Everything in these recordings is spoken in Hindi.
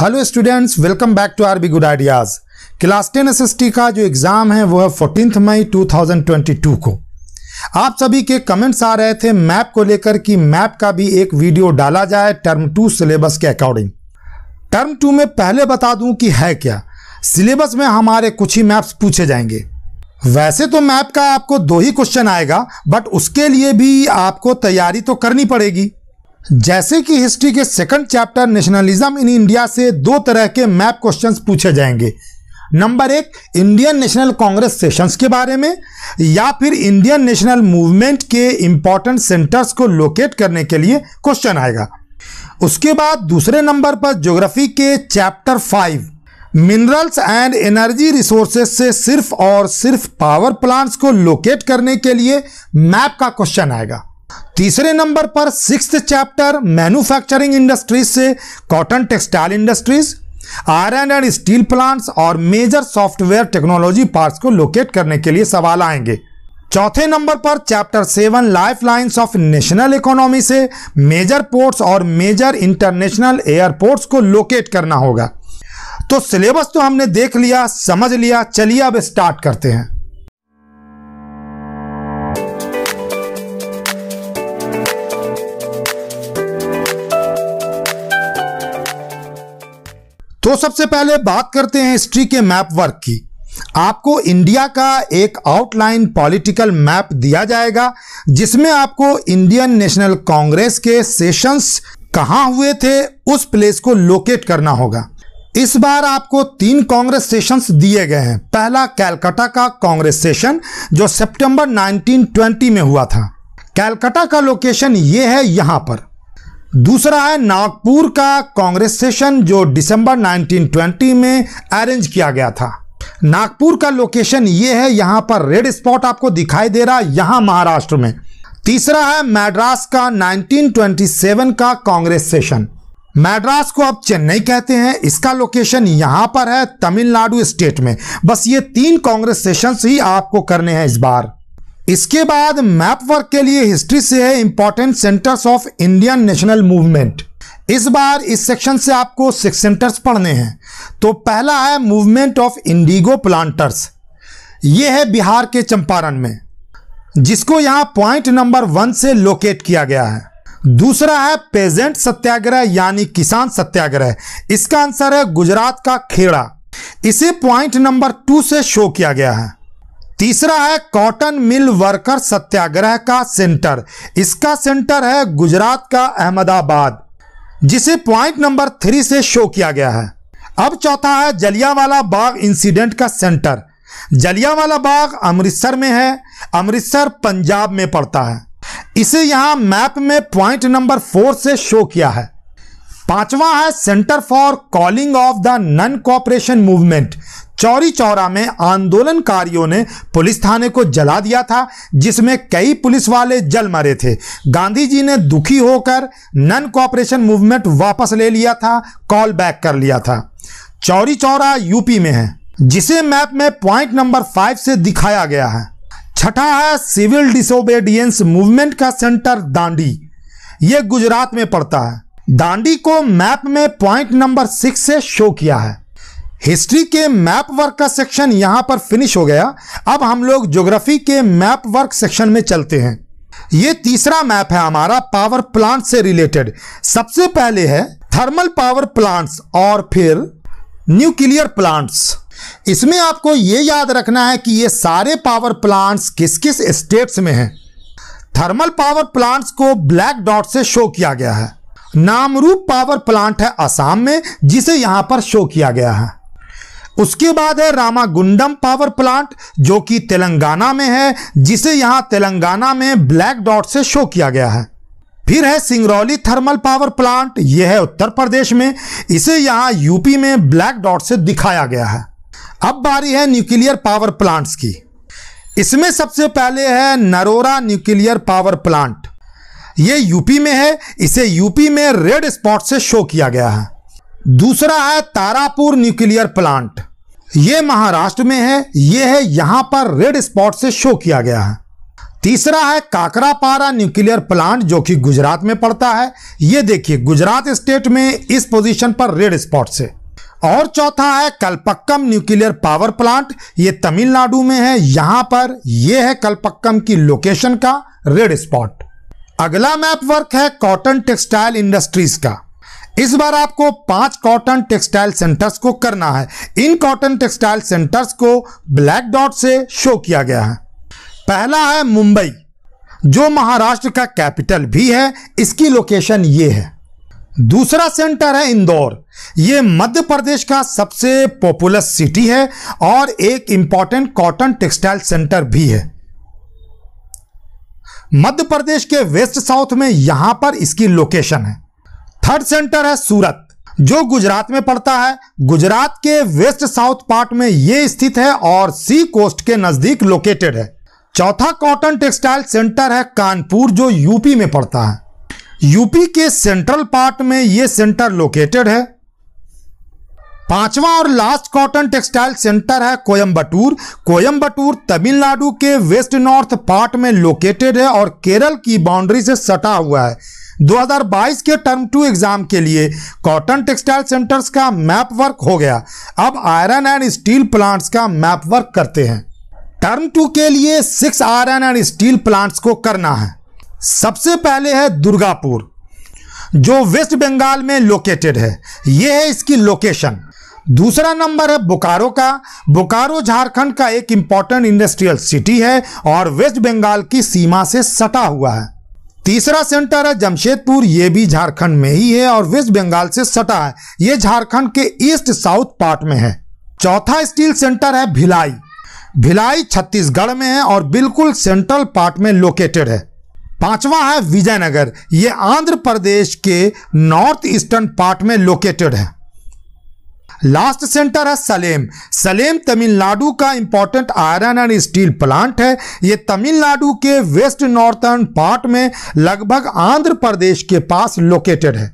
hello students welcome back to R B good ideas class ten S का जो एग्ज़ाम है वो है फोर्टीन मई 2022 को आप सभी के कमेंट्स आ रहे थे मैप को लेकर कि मैप का भी एक वीडियो डाला जाए टर्म टू सिलेबस के अकॉर्डिंग टर्म टू में पहले बता दूं कि है क्या सिलेबस में हमारे कुछ ही मैप्स पूछे जाएंगे वैसे तो मैप का आपको दो ही क्वेश्चन आएगा बट उसके लिए भी आपको तैयारी तो करनी पड़ेगी जैसे कि हिस्ट्री के second chapter nationalism in India से दो तरह के मैप क्वेश्चंस पूछे जाएंगे नंबर एक इंडियन नेशनल कांग्रेस सेशंस के बारे में या फिर इंडियन नेशनल मूवमेंट के इंपॉर्टेंट सेंटर्स को लोकेट करने के लिए क्वेश्चन आएगा उसके बाद दूसरे नंबर पर ज्योग्राफी के chapter five minerals and energy resources से सिर्फ और सिर्फ पावर प्लांट्स को लोकेट करने के लिए मैप का क्वेश्चन आएगा तीसरे नंबर पर सिक्स चैप्टर मैन्युफैक्चरिंग इंडस्ट्रीज से cotton textile industries iron and steel plants और मेजर सॉफ्टवेयर टेक्नोलॉजी पार्ट्स को लोकेट करने के लिए सवाल आएंगे चौथे नंबर पर chapter seven life lines of national economy से मेजर पोर्ट्स और मेजर इंटरनेशनल एयरपोर्ट्स को लोकेट करना होगा तो सिलेबस तो हमने देख लिया समझ लिया चलिए अब स्टार्ट करते हैं तो सबसे पहले बात करते हैं हिस्ट्री के मैप वर्क की आपको इंडिया का एक आउटलाइन पॉलिटिकल मैप दिया जाएगा जिसमें आपको इंडियन नेशनल कांग्रेस के सेशंस कहाँ हुए थे उस प्लेस को लोकेट करना होगा इस बार आपको तीन कांग्रेस सेशंस दिए गए हैं पहला कैलकाटा का कांग्रेस सेशन जो सितंबर 1920 में हुआ था कैलकाटा का लोकेशन ये है यहाँ पर दूसरा है नागपुर का कांग्रेस सेशन जो दिसंबर 1920 में अरेंज किया गया था नागपुर का लोकेशन ये है यहाँ पर रेड स्पॉट आपको दिखाई दे रहा है यहाँ महाराष्ट्र में तीसरा है मैड्रास का 1927 का कांग्रेस सेशन मैड्रास को आप चेन्नई कहते हैं इसका लोकेशन यहाँ पर है तमिलनाडु स्टेट में बस ये तीन कांग्रेस सेशंस ही आपको करने हैं इस बार इसके बाद मैप वर्क के लिए हिस्ट्री से है important centres of Indian national movement इस बार इस सेक्शन से आपको सिक्स सेंटर्स पढ़ने हैं तो पहला है मूवमेंट ऑफ इंडिगो प्लांटर्स ये है बिहार के चंपारण में जिसको यहाँ पॉइंट नंबर वन से लोकेट किया गया है दूसरा है पेजेंट सत्याग्रह यानी किसान सत्याग्रह इसका आंसर है गुजरात का खेड़ा इसे पॉइंट नंबर टू से शो किया गया है तीसरा है कॉटन मिल वर्कर सत्याग्रह का सेंटर इसका सेंटर है गुजरात का अहमदाबाद जिसे पॉइंट नंबर थ्री से शो किया गया है अब चौथा है जलियावाला बाग इंसिडेंट का सेंटर जलियावाला बाग अमृतसर में है अमृतसर पंजाब में पड़ता है इसे यहां मैप में पॉइंट नंबर फोर से शो किया है पांचवा है centre for calling of the non cooperation movement Chauri Chaura में आंदोलनकारियों ने पुलिस थाने को जला दिया था जिसमें कई पुलिस वाले जल मरे थे गांधी जी ने दुखी होकर नन कॉपरेशन मूवमेंट वापस ले लिया था कॉल बैक कर लिया था चौरी चौरा यूपी में है जिसे मैप में पॉइंट नंबर फाइव से दिखाया गया है छठा है सिविल डिसोबेडियंस मूवमेंट का सेंटर दांडी ये गुजरात में पड़ता है दांडी को मैप में पॉइंट नंबर सिक्स से शो किया है हिस्ट्री के मैप वर्क का सेक्शन यहां पर फिनिश हो गया अब हम लोग ज्योग्राफी के मैप वर्क सेक्शन में चलते हैं ये तीसरा मैप है हमारा पावर प्लांट से रिलेटेड सबसे पहले है थर्मल पावर प्लांट्स और फिर न्यूक्लियर प्लांट्स इसमें आपको ये याद रखना है कि ये सारे पावर प्लांट्स किस किस स्टेट्स में हैं थर्मल पावर प्लांट्स को ब्लैक डॉट से शो किया गया है नामरूप पावर प्लांट है असम में जिसे यहां पर शो किया गया है उसके बाद है रामागुंडम पावर प्लांट जो कि तेलंगाना में है जिसे यहाँ तेलंगाना में ब्लैक डॉट से शो किया गया है फिर है सिंगरौली थर्मल पावर प्लांट यह है उत्तर प्रदेश में इसे यहाँ यूपी में ब्लैक डॉट से दिखाया गया है अब बारी है न्यूक्लियर पावर प्लांट्स की इसमें सबसे पहले है नरोरा न्यूक्लियर पावर प्लांट ये यूपी में है इसे यूपी में रेड स्पॉट से शो किया गया है दूसरा है तारापुर न्यूक्लियर प्लांट ये महाराष्ट्र में है ये है यहां पर रेड स्पॉट से शो किया गया है तीसरा है काकरापारा न्यूक्लियर प्लांट जो कि गुजरात में पड़ता है ये देखिए गुजरात स्टेट में इस पोजीशन पर रेड स्पॉट से और चौथा है कलपक्कम न्यूक्लियर पावर प्लांट ये तमिलनाडु में है यहां पर यह है कलपक्कम की लोकेशन का रेड स्पॉट अगला मैप वर्क है कॉटन टेक्सटाइल इंडस्ट्रीज का इस बार आपको पांच कॉटन टेक्सटाइल सेंटर्स को करना है इन कॉटन टेक्सटाइल सेंटर्स को ब्लैक डॉट से शो किया गया है पहला है मुंबई जो महाराष्ट्र का कैपिटल भी है इसकी लोकेशन ये है दूसरा सेंटर है इंदौर ये मध्य प्रदेश का सबसे पॉपुलर सिटी है और एक इंपॉर्टेंट कॉटन टेक्सटाइल सेंटर भी है मध्य प्रदेश के वेस्ट साउथ में यहां पर इसकी लोकेशन है थर्ड सेंटर है सूरत जो गुजरात में पड़ता है गुजरात के वेस्ट साउथ पार्ट में ये स्थित है और सी कोस्ट के नजदीक लोकेटेड है चौथा कॉटन टेक्सटाइल सेंटर है कानपुर जो यूपी में पड़ता है यूपी के सेंट्रल पार्ट में यह सेंटर लोकेटेड है पांचवा और लास्ट कॉटन टेक्सटाइल सेंटर है कोयम्बटूर कोयम्बटूर तमिलनाडु के वेस्ट नॉर्थ पार्ट में लोकेटेड है और केरल की बाउंड्री से सटा हुआ है 2022 के टर्म टू एग्जाम के लिए कॉटन टेक्सटाइल सेंटर्स का मैप वर्क हो गया अब आयरन एंड स्टील प्लांट्स का मैप वर्क करते हैं टर्म टू के लिए six iron and steel plants को करना है सबसे पहले है दुर्गापुर जो वेस्ट बंगाल में लोकेटेड है यह है इसकी लोकेशन दूसरा नंबर है बोकारो का बोकारो झारखंड का एक इम्पॉर्टेंट इंडस्ट्रियल सिटी है और वेस्ट बंगाल की सीमा से सटा हुआ है तीसरा सेंटर है जमशेदपुर ये भी झारखंड में ही है और वेस्ट बंगाल से सटा है ये झारखंड के ईस्ट साउथ पार्ट में है चौथा स्टील सेंटर है भिलाई भिलाई छत्तीसगढ़ में है और बिल्कुल सेंट्रल पार्ट में लोकेटेड है पांचवा है विजयनगर ये आंध्र प्रदेश के नॉर्थ ईस्टर्न पार्ट में लोकेटेड है लास्ट सेंटर है सलेम सलेम तमिलनाडु का important iron and steel plant है ये तमिलनाडु के वेस्ट नॉर्थर्न पार्ट में लगभग आंध्र प्रदेश के पास लोकेटेड है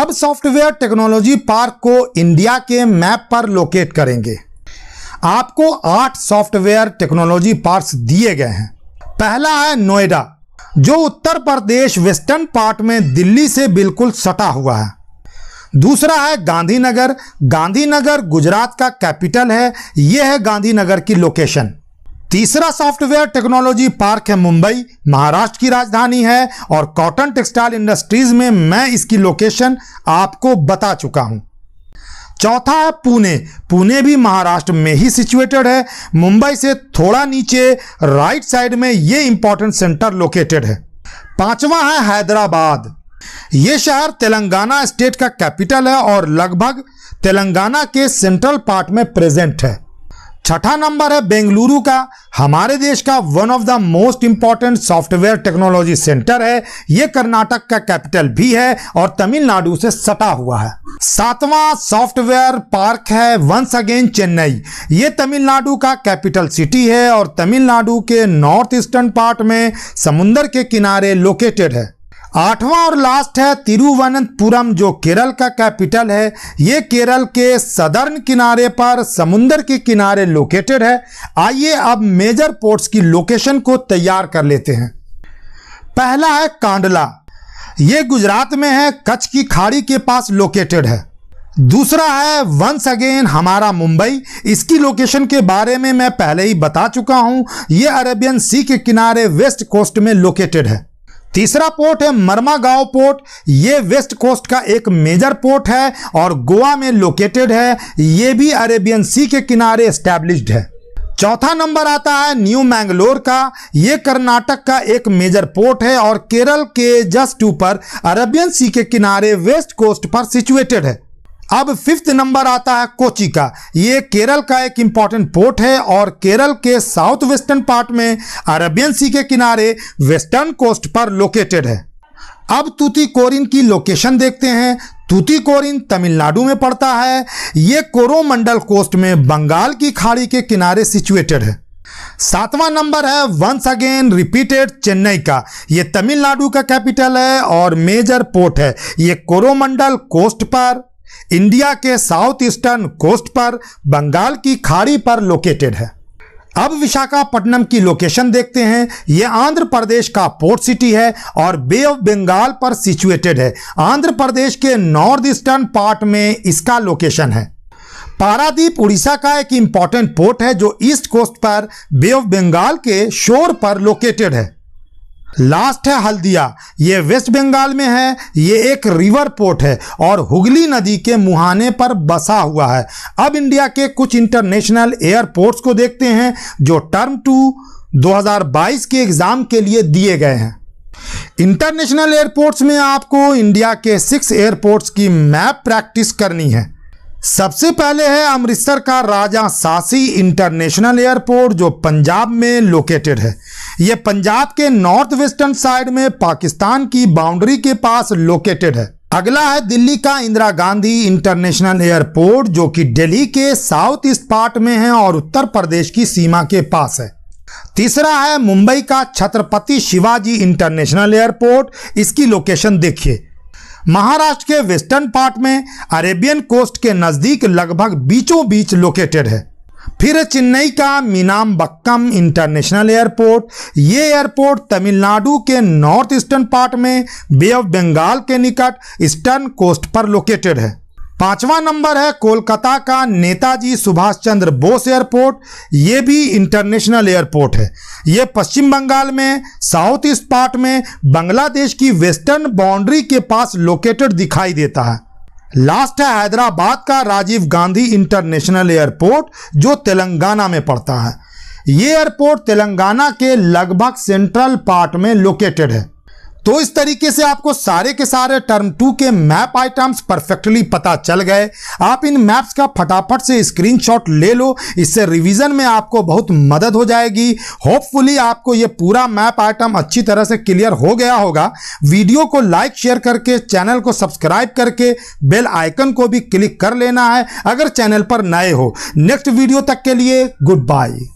अब सॉफ्टवेयर टेक्नोलॉजी पार्क को इंडिया के मैप पर लोकेट करेंगे आपको आठ सॉफ्टवेयर टेक्नोलॉजी पार्क दिए गए हैं पहला है नोएडा जो उत्तर प्रदेश वेस्टर्न पार्ट में दिल्ली से बिल्कुल सटा हुआ है दूसरा है गांधीनगर गांधीनगर गुजरात का कैपिटल है यह है गांधीनगर की लोकेशन तीसरा सॉफ्टवेयर टेक्नोलॉजी पार्क है मुंबई महाराष्ट्र की राजधानी है और कॉटन टेक्सटाइल इंडस्ट्रीज में मैं इसकी लोकेशन आपको बता चुका हूं चौथा है पुणे पुणे भी महाराष्ट्र में ही सिचुएटेड है मुंबई से थोड़ा नीचे राइट साइड में ये इंपॉर्टेंट सेंटर लोकेटेड है पांचवा है हैदराबाद ये शहर तेलंगाना स्टेट का कैपिटल है और लगभग तेलंगाना के सेंट्रल पार्ट में प्रेजेंट है छठा नंबर है बेंगलुरु का हमारे देश का one of the most important software technology centre है ये कर्नाटक का कैपिटल भी है और तमिलनाडु से सटा हुआ है सातवां सॉफ्टवेयर पार्क है वंस अगेन चेन्नई ये तमिलनाडु का कैपिटल सिटी है और तमिलनाडु के नॉर्थ ईस्टर्न पार्ट में समुन्दर के किनारे लोकेटेड है आठवां और लास्ट है तिरुवनंतपुरम जो केरल का कैपिटल है ये केरल के सदर्न किनारे पर समुंदर के किनारे लोकेटेड है आइए अब मेजर पोर्ट्स की लोकेशन को तैयार कर लेते हैं पहला है कांडला ये गुजरात में है कच्छ की खाड़ी के पास लोकेटेड है दूसरा है वंस अगेन हमारा मुंबई इसकी लोकेशन के बारे में मैं पहले ही बता चुका हूं ये अरेबियन सी के किनारे वेस्ट कोस्ट में लोकेटेड है तीसरा पोर्ट है मरमा गांव पोर्ट ये वेस्ट कोस्ट का एक मेजर पोर्ट है और गोवा में लोकेटेड है ये भी अरेबियन सी के किनारे स्टैब्लिश्ड है चौथा नंबर आता है न्यू मैंगलोर का ये कर्नाटक का एक मेजर पोर्ट है और केरल के जस्ट ऊपर अरेबियन सी के किनारे वेस्ट कोस्ट पर सिचुएटेड है अब फिफ्थ नंबर आता है कोची का ये केरल का एक इम्पॉर्टेंट पोर्ट है और केरल के साउथ वेस्टर्न पार्ट में अरबियन सी के किनारे वेस्टर्न कोस्ट पर लोकेटेड है अब तूतीकोरिन की लोकेशन देखते हैं तूतीकोरिन तमिलनाडु में पड़ता है ये कोरोमंडल कोस्ट में बंगाल की खाड़ी के किनारे सिचुएटेड है सातवां नंबर है वंस अगेन रिपीटेड चेन्नई का ये तमिलनाडु का कैपिटल है और मेजर पोर्ट है ये कोरोमंडल कोस्ट पर इंडिया के साउथ ईस्टर्न कोस्ट पर बंगाल की खाड़ी पर लोकेटेड है अब विशाखापट्टनम की लोकेशन देखते हैं यह आंध्र प्रदेश का पोर्ट सिटी है और बे ऑफ बंगाल पर सिचुएटेड है आंध्र प्रदेश के नॉर्थ ईस्टर्न पार्ट में इसका लोकेशन है पारादीप उड़ीसा का एक इंपॉर्टेंट पोर्ट है जो ईस्ट कोस्ट पर बे ऑफ बंगाल के शोर पर लोकेटेड है लास्ट है हल्दिया ये वेस्ट बंगाल में है ये एक रिवर पोर्ट है और हुगली नदी के मुहाने पर बसा हुआ है अब इंडिया के कुछ इंटरनेशनल एयरपोर्ट्स को देखते हैं जो टर्म टू 2022 के एग्ज़ाम के लिए दिए गए हैं इंटरनेशनल एयरपोर्ट्स में आपको इंडिया के सिक्स एयरपोर्ट्स की मैप प्रैक्टिस करनी है सबसे पहले है अमृतसर का राजा सासी इंटरनेशनल एयरपोर्ट जो पंजाब में लोकेटेड है ये पंजाब के नॉर्थ वेस्टर्न साइड में पाकिस्तान की बाउंड्री के पास लोकेटेड है अगला है दिल्ली का इंदिरा गांधी इंटरनेशनल एयरपोर्ट जो कि दिल्ली के साउथ ईस्ट पार्ट में है और उत्तर प्रदेश की सीमा के पास है तीसरा है मुंबई का छत्रपति शिवाजी इंटरनेशनल एयरपोर्ट इसकी लोकेशन देखिए महाराष्ट्र के वेस्टर्न पार्ट में अरेबियन कोस्ट के नज़दीक लगभग बीचों बीच लोकेटेड है फिर चेन्नई का मीनाम बक्कम इंटरनेशनल एयरपोर्ट ये एयरपोर्ट तमिलनाडु के नॉर्थ ईस्टर्न पार्ट में बे ऑफ बंगाल के निकट ईस्टर्न कोस्ट पर लोकेटेड है पांचवा नंबर है कोलकाता का नेताजी सुभाष चंद्र बोस एयरपोर्ट ये भी इंटरनेशनल एयरपोर्ट है ये पश्चिम बंगाल में साउथ ईस्ट पार्ट में बांग्लादेश की वेस्टर्न बाउंड्री के पास लोकेटेड दिखाई देता है लास्ट है हैदराबाद का राजीव गांधी इंटरनेशनल एयरपोर्ट जो तेलंगाना में पड़ता है ये एयरपोर्ट तेलंगाना के लगभग सेंट्रल पार्ट में लोकेटेड है तो इस तरीके से आपको सारे के सारे टर्म टू के मैप आइटम्स परफेक्टली पता चल गए आप इन मैप्स का फटाफट से स्क्रीनशॉट ले लो इससे रिवीजन में आपको बहुत मदद हो जाएगी होपफुली आपको ये पूरा मैप आइटम अच्छी तरह से क्लियर हो गया होगा वीडियो को लाइक शेयर करके चैनल को सब्सक्राइब करके बेल आइकन को भी क्लिक कर लेना है अगर चैनल पर नए हो नेक्स्ट वीडियो तक के लिए गुड बाय